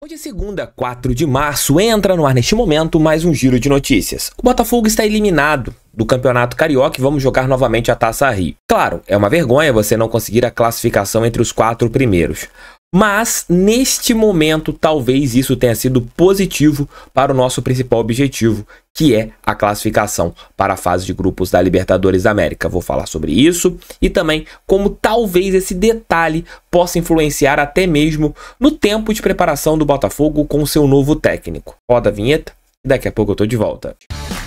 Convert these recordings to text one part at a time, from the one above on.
Hoje é segunda, 4 de março, entra no ar neste momento mais um giro de notícias. O Botafogo está eliminado do Campeonato Carioca e vamos jogar novamente a Taça Rio. Claro, é uma vergonha você não conseguir a classificação entre os quatro primeiros. Mas neste momento, talvez isso tenha sido positivo para o nosso principal objetivo, que é a classificação para a fase de grupos da Libertadores da América. Vou falar sobre isso e também como talvez esse detalhe possa influenciar até mesmo no tempo de preparação do Botafogo com seu novo técnico. Roda a vinheta e daqui a pouco eu tô de volta. Música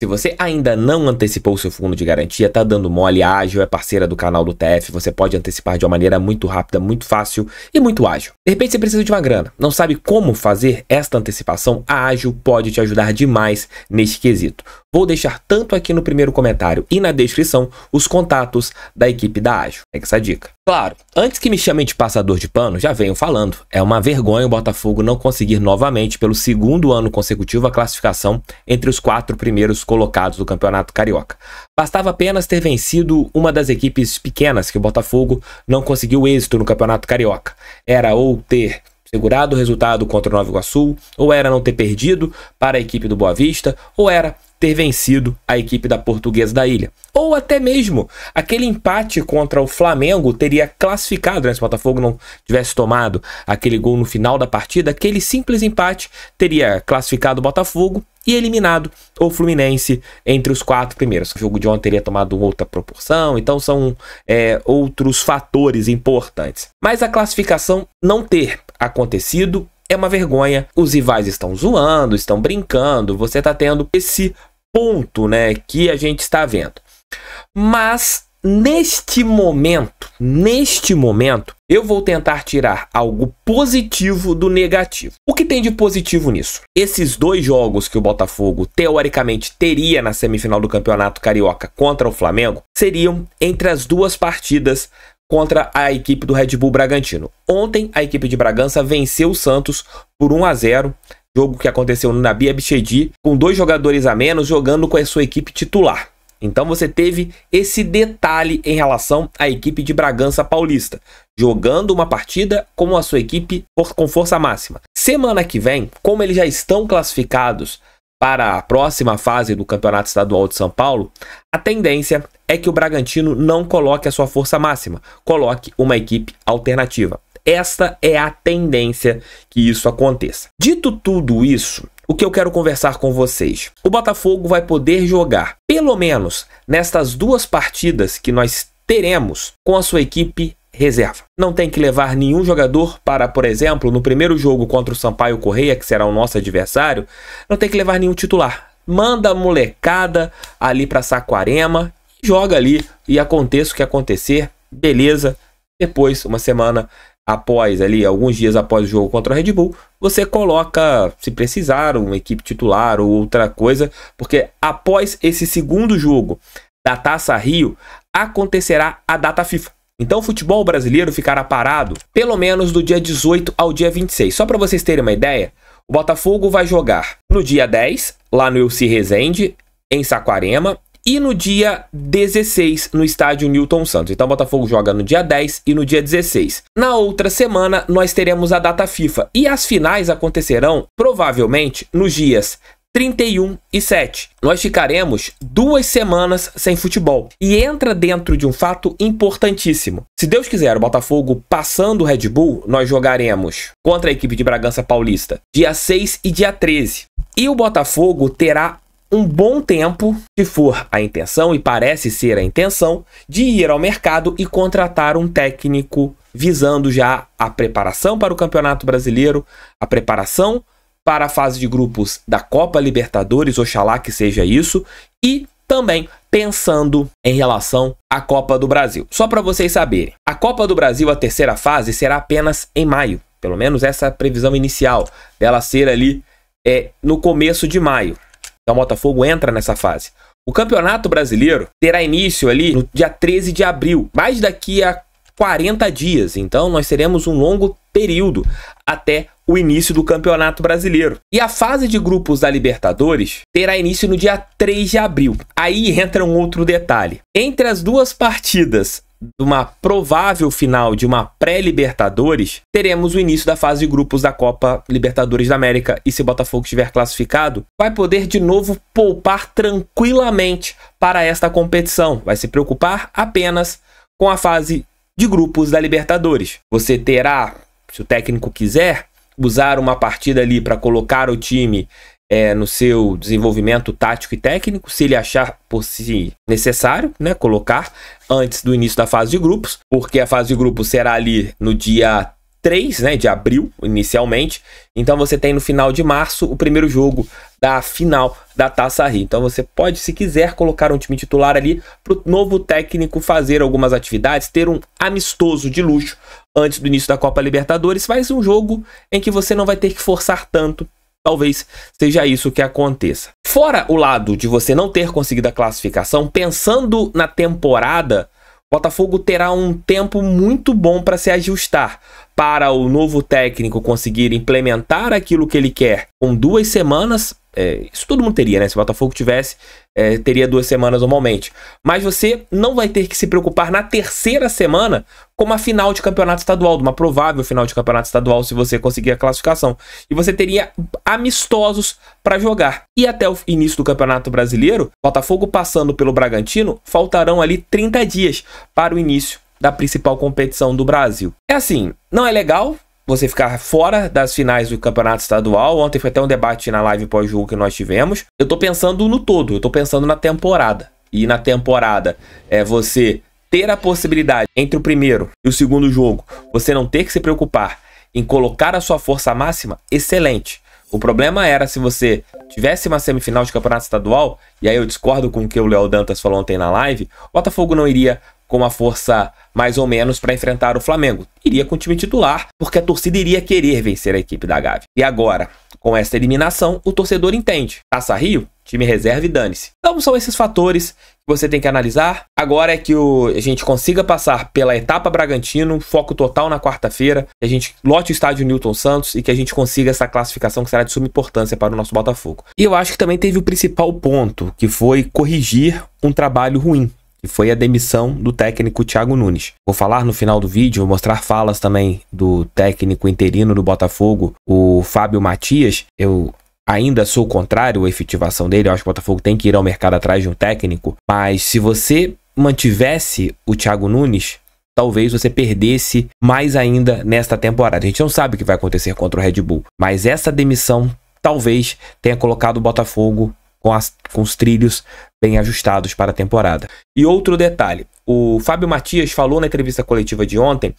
Se você ainda não antecipou seu fundo de garantia, tá dando mole, a é Ágil é parceira do canal do TF, você pode antecipar de uma maneira muito rápida, muito fácil e muito ágil. De repente você precisa de uma grana, não sabe como fazer esta antecipação? A Ágil pode te ajudar demais neste quesito. Vou deixar tanto aqui no primeiro comentário e na descrição os contatos da equipe da Ágil. É essa dica. Claro, antes que me chamem de passador de pano, já venho falando. É uma vergonha o Botafogo não conseguir novamente, pelo segundo ano consecutivo, a classificação entre os quatro primeiros colocados do Campeonato Carioca. Bastava apenas ter vencido uma das equipes pequenas que o Botafogo não conseguiu êxito no Campeonato Carioca. Era ou ter segurado o resultado contra o Nova Iguaçu, ou era não ter perdido para a equipe do Boa Vista, ou era ter vencido a equipe da Portuguesa da Ilha. Ou até mesmo aquele empate contra o Flamengo teria classificado, né? se o Botafogo não tivesse tomado aquele gol no final da partida, aquele simples empate teria classificado o Botafogo e eliminado o Fluminense entre os quatro primeiros. O jogo de ontem teria tomado outra proporção, então são é, outros fatores importantes. Mas a classificação não ter acontecido é uma vergonha. Os rivais estão zoando, estão brincando, você está tendo esse ponto, né, que a gente está vendo. Mas neste momento, neste momento, eu vou tentar tirar algo positivo do negativo. O que tem de positivo nisso? Esses dois jogos que o Botafogo teoricamente teria na semifinal do Campeonato Carioca contra o Flamengo seriam entre as duas partidas contra a equipe do Red Bull Bragantino. Ontem a equipe de Bragança venceu o Santos por 1 a 0 jogo que aconteceu no Nabi Abshedi com dois jogadores a menos jogando com a sua equipe titular. Então você teve esse detalhe em relação à equipe de Bragança Paulista, jogando uma partida com a sua equipe com força máxima. Semana que vem, como eles já estão classificados para a próxima fase do Campeonato Estadual de São Paulo, a tendência é que o Bragantino não coloque a sua força máxima, coloque uma equipe alternativa. Esta é a tendência que isso aconteça. Dito tudo isso, o que eu quero conversar com vocês? O Botafogo vai poder jogar, pelo menos nestas duas partidas que nós teremos com a sua equipe reserva. Não tem que levar nenhum jogador para, por exemplo, no primeiro jogo contra o Sampaio Correia, que será o nosso adversário, não tem que levar nenhum titular. Manda a molecada ali para Saquarema, joga ali e aconteça o que acontecer, beleza. Depois, uma semana, após ali, alguns dias após o jogo contra o Red Bull, você coloca, se precisar, uma equipe titular ou outra coisa, porque após esse segundo jogo da Taça Rio, acontecerá a data FIFA. Então o futebol brasileiro ficará parado pelo menos do dia 18 ao dia 26. Só para vocês terem uma ideia, o Botafogo vai jogar no dia 10, lá no Elci Rezende, em Saquarema, e no dia 16 no estádio Newton Santos. Então o Botafogo joga no dia 10 e no dia 16. Na outra semana nós teremos a data FIFA e as finais acontecerão provavelmente nos dias 31 e 7. Nós ficaremos duas semanas sem futebol. E entra dentro de um fato importantíssimo. Se Deus quiser, o Botafogo passando o Red Bull, nós jogaremos contra a equipe de Bragança Paulista dia 6 e dia 13. E o Botafogo terá um bom tempo, se for a intenção, e parece ser a intenção, de ir ao mercado e contratar um técnico visando já a preparação para o Campeonato Brasileiro, a preparação para a fase de grupos da Copa Libertadores, oxalá que seja isso, e também pensando em relação à Copa do Brasil. Só para vocês saberem, a Copa do Brasil, a terceira fase, será apenas em maio, pelo menos essa é a previsão inicial dela ser ali é, no começo de maio. Então o Botafogo entra nessa fase. O Campeonato Brasileiro terá início ali no dia 13 de abril, mais daqui a 40 dias. Então nós teremos um longo período até o início do Campeonato Brasileiro. E a fase de grupos da Libertadores terá início no dia 3 de abril. Aí entra um outro detalhe. Entre as duas partidas de uma provável final de uma pré-Libertadores, teremos o início da fase de grupos da Copa Libertadores da América. E se Botafogo estiver classificado, vai poder de novo poupar tranquilamente para esta competição. Vai se preocupar apenas com a fase de grupos da Libertadores. Você terá, se o técnico quiser, usar uma partida ali para colocar o time é, no seu desenvolvimento tático e técnico, se ele achar por si necessário, né, colocar antes do início da fase de grupos, porque a fase de grupos será ali no dia 3 né, de abril, inicialmente. Então você tem no final de março o primeiro jogo da final da Taça Rio. Então você pode, se quiser, colocar um time titular ali para o novo técnico fazer algumas atividades, ter um amistoso de luxo antes do início da Copa Libertadores. Faz um jogo em que você não vai ter que forçar tanto Talvez seja isso que aconteça. Fora o lado de você não ter conseguido a classificação, pensando na temporada, Botafogo terá um tempo muito bom para se ajustar, para o novo técnico conseguir implementar aquilo que ele quer com duas semanas é, isso todo mundo teria, né? Se o Botafogo tivesse, é, teria duas semanas normalmente. Mas você não vai ter que se preocupar na terceira semana com a final de campeonato estadual, de uma provável final de campeonato estadual, se você conseguir a classificação. E você teria amistosos para jogar. E até o início do Campeonato Brasileiro, Botafogo passando pelo Bragantino, faltarão ali 30 dias para o início da principal competição do Brasil. É assim, não é legal, você ficar fora das finais do campeonato estadual. Ontem foi até um debate na live pós-jogo que nós tivemos. Eu tô pensando no todo, eu tô pensando na temporada. E na temporada é você ter a possibilidade entre o primeiro e o segundo jogo, você não ter que se preocupar em colocar a sua força máxima, excelente. O problema era se você tivesse uma semifinal de campeonato estadual, e aí eu discordo com o que o Léo Dantas falou ontem na live, o Botafogo não iria com uma força mais ou menos para enfrentar o Flamengo. Iria com o time titular, porque a torcida iria querer vencer a equipe da Gávea. E agora, com essa eliminação, o torcedor entende. Taça Rio, time reserva e dane-se. Então são esses fatores que você tem que analisar. Agora é que o, a gente consiga passar pela etapa Bragantino, foco total na quarta-feira, que a gente lote o estádio Newton Santos e que a gente consiga essa classificação que será de suma importância para o nosso Botafogo. E eu acho que também teve o principal ponto, que foi corrigir um trabalho ruim que foi a demissão do técnico Thiago Nunes. Vou falar no final do vídeo, vou mostrar falas também do técnico interino do Botafogo, o Fábio Matias. Eu ainda sou contrário à efetivação dele, eu acho que o Botafogo tem que ir ao mercado atrás de um técnico, mas se você mantivesse o Thiago Nunes, talvez você perdesse mais ainda nesta temporada. A gente não sabe o que vai acontecer contra o Red Bull, mas essa demissão talvez tenha colocado o Botafogo com, as, com os trilhos bem ajustados para a temporada. E outro detalhe: o Fábio Matias falou na entrevista coletiva de ontem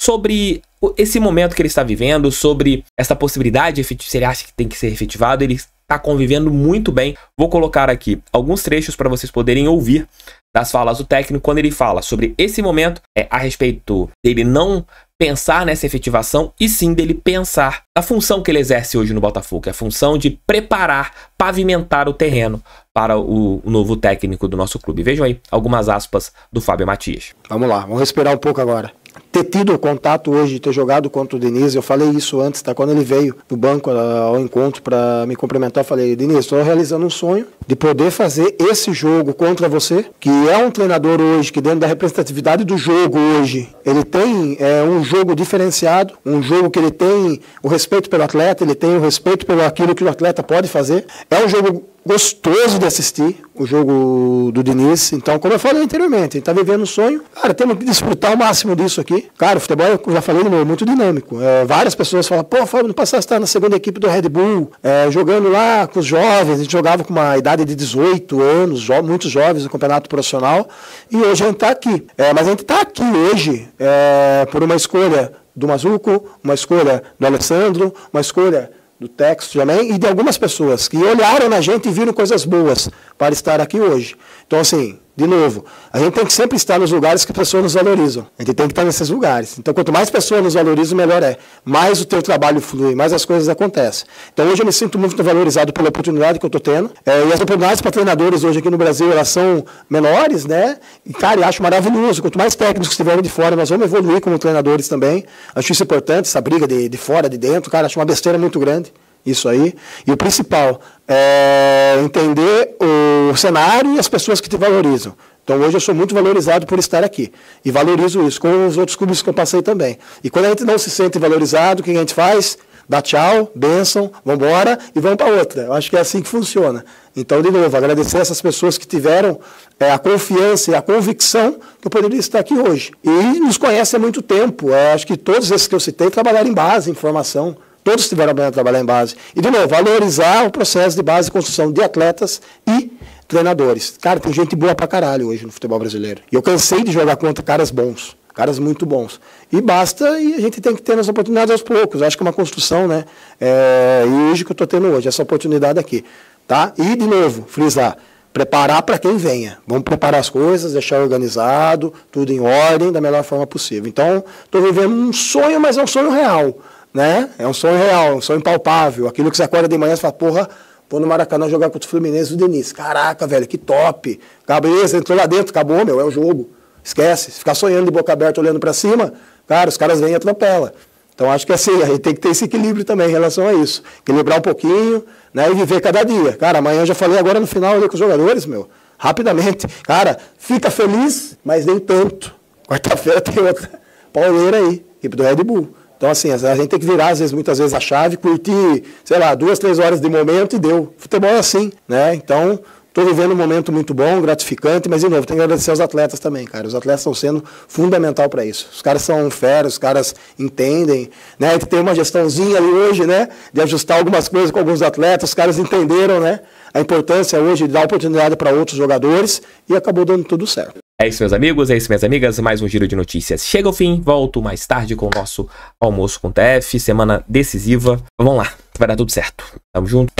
sobre esse momento que ele está vivendo, sobre essa possibilidade, se ele acha que tem que ser efetivado, ele está convivendo muito bem. Vou colocar aqui alguns trechos para vocês poderem ouvir das falas do técnico quando ele fala sobre esse momento é, a respeito dele não pensar nessa efetivação e sim dele pensar a função que ele exerce hoje no Botafogo, que é a função de preparar, pavimentar o terreno para o, o novo técnico do nosso clube. Vejam aí algumas aspas do Fábio Matias. Vamos lá, vamos respirar um pouco agora ter tido o contato hoje, ter jogado contra o Denise, eu falei isso antes, tá? Quando ele veio do banco ah, ao encontro para me cumprimentar, eu falei, Denise, estou realizando um sonho de poder fazer esse jogo contra você, que é um treinador hoje, que dentro da representatividade do jogo hoje, ele tem é, um jogo diferenciado, um jogo que ele tem o respeito pelo atleta, ele tem o respeito pelo aquilo que o atleta pode fazer. É um jogo gostoso de assistir o jogo do Diniz. Então, como eu falei anteriormente, a gente está vivendo um sonho. Cara, temos que desfrutar o máximo disso aqui. Cara, o futebol, eu já falei meu, é muito dinâmico. É, várias pessoas falam, pô, Fábio, não passaste tá na segunda equipe do Red Bull, é, jogando lá com os jovens. A gente jogava com uma idade de 18 anos, jo muitos jovens no campeonato profissional. E hoje a gente está aqui. É, mas a gente está aqui hoje é, por uma escolha do Mazuco, uma escolha do Alessandro, uma escolha do texto também e de algumas pessoas que olharam na gente e viram coisas boas para estar aqui hoje. Então, assim, de novo, a gente tem que sempre estar nos lugares que as pessoas nos valorizam. A gente tem que estar nesses lugares. Então, quanto mais pessoas nos valorizam, melhor é. Mais o teu trabalho flui, mais as coisas acontecem. Então, hoje eu me sinto muito valorizado pela oportunidade que eu estou tendo. É, e as oportunidades para treinadores hoje aqui no Brasil, elas são menores, né? E, cara, eu acho maravilhoso. Quanto mais técnicos estiverem de fora, nós vamos evoluir como treinadores também. Acho isso importante, essa briga de, de fora, de dentro. Cara, acho uma besteira muito grande isso aí. E o principal é entender o cenário e as pessoas que te valorizam. Então hoje eu sou muito valorizado por estar aqui e valorizo isso com os outros clubes que eu passei também. E quando a gente não se sente valorizado, o que a gente faz? Dá tchau, bênção, vamos embora e vamos para outra. Eu acho que é assim que funciona. Então, de novo, agradecer essas pessoas que tiveram é, a confiança e a convicção que eu poderia estar aqui hoje. E nos conhecem há muito tempo. É, acho que todos esses que eu citei trabalharam em base, em formação. Todos tiveram a trabalhar em base. E, de novo, valorizar o processo de base e construção de atletas e treinadores. Cara, tem gente boa pra caralho hoje no futebol brasileiro. E eu cansei de jogar contra caras bons, caras muito bons. E basta, e a gente tem que ter as oportunidades aos poucos. Acho que é uma construção, né? É, e hoje que eu estou tendo hoje, essa oportunidade aqui. Tá? E, de novo, frisar, preparar para quem venha. Vamos preparar as coisas, deixar organizado, tudo em ordem, da melhor forma possível. Então, estou vivendo um sonho, mas é um sonho real né? É um sonho real, um sonho palpável. Aquilo que você acorda de manhã e fala, porra, vou no Maracanã jogar contra o Fluminense o Denis. Caraca, velho, que top. Gabriel, entrou lá dentro, acabou, meu, é o jogo. Esquece. Ficar sonhando de boca aberta olhando para cima, cara, os caras vêm e atropelam. Então acho que assim, a gente tem que ter esse equilíbrio também em relação a isso. Equilibrar um pouquinho, né? E viver cada dia. Cara, amanhã eu já falei agora no final ali com os jogadores, meu. Rapidamente. Cara, fica feliz, mas nem tanto. Quarta-feira tem outra pauleira aí, equipe do Red Bull. Então, assim, a gente tem que virar, às vezes, muitas vezes, a chave, curtir, sei lá, duas, três horas de momento e deu. Futebol é assim, né? Então, Estou vivendo um momento muito bom, gratificante, mas de novo, tenho que agradecer aos atletas também, cara. Os atletas estão sendo fundamental para isso. Os caras são férias, os caras entendem, né? A gente tem uma gestãozinha ali hoje, né? De ajustar algumas coisas com alguns atletas, os caras entenderam, né? A importância hoje de dar oportunidade para outros jogadores e acabou dando tudo certo. É isso, meus amigos, é isso, minhas amigas. Mais um giro de notícias chega ao fim. Volto mais tarde com o nosso almoço com TF. Semana decisiva. Vamos lá, vai dar tudo certo. Tamo junto.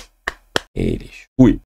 Eles. Fui.